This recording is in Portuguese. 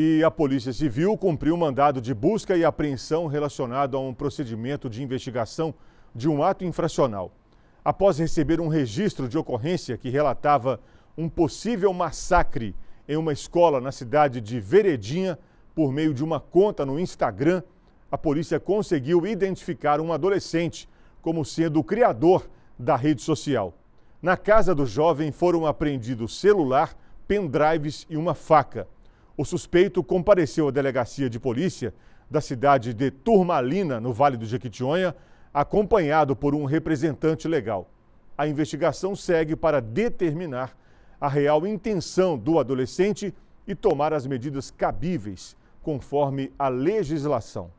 e a Polícia Civil cumpriu o mandado de busca e apreensão relacionado a um procedimento de investigação de um ato infracional. Após receber um registro de ocorrência que relatava um possível massacre em uma escola na cidade de Veredinha, por meio de uma conta no Instagram, a polícia conseguiu identificar um adolescente como sendo o criador da rede social. Na casa do jovem foram apreendidos celular, pendrives e uma faca. O suspeito compareceu à delegacia de polícia da cidade de Turmalina, no Vale do Jequitinhonha, acompanhado por um representante legal. A investigação segue para determinar a real intenção do adolescente e tomar as medidas cabíveis, conforme a legislação.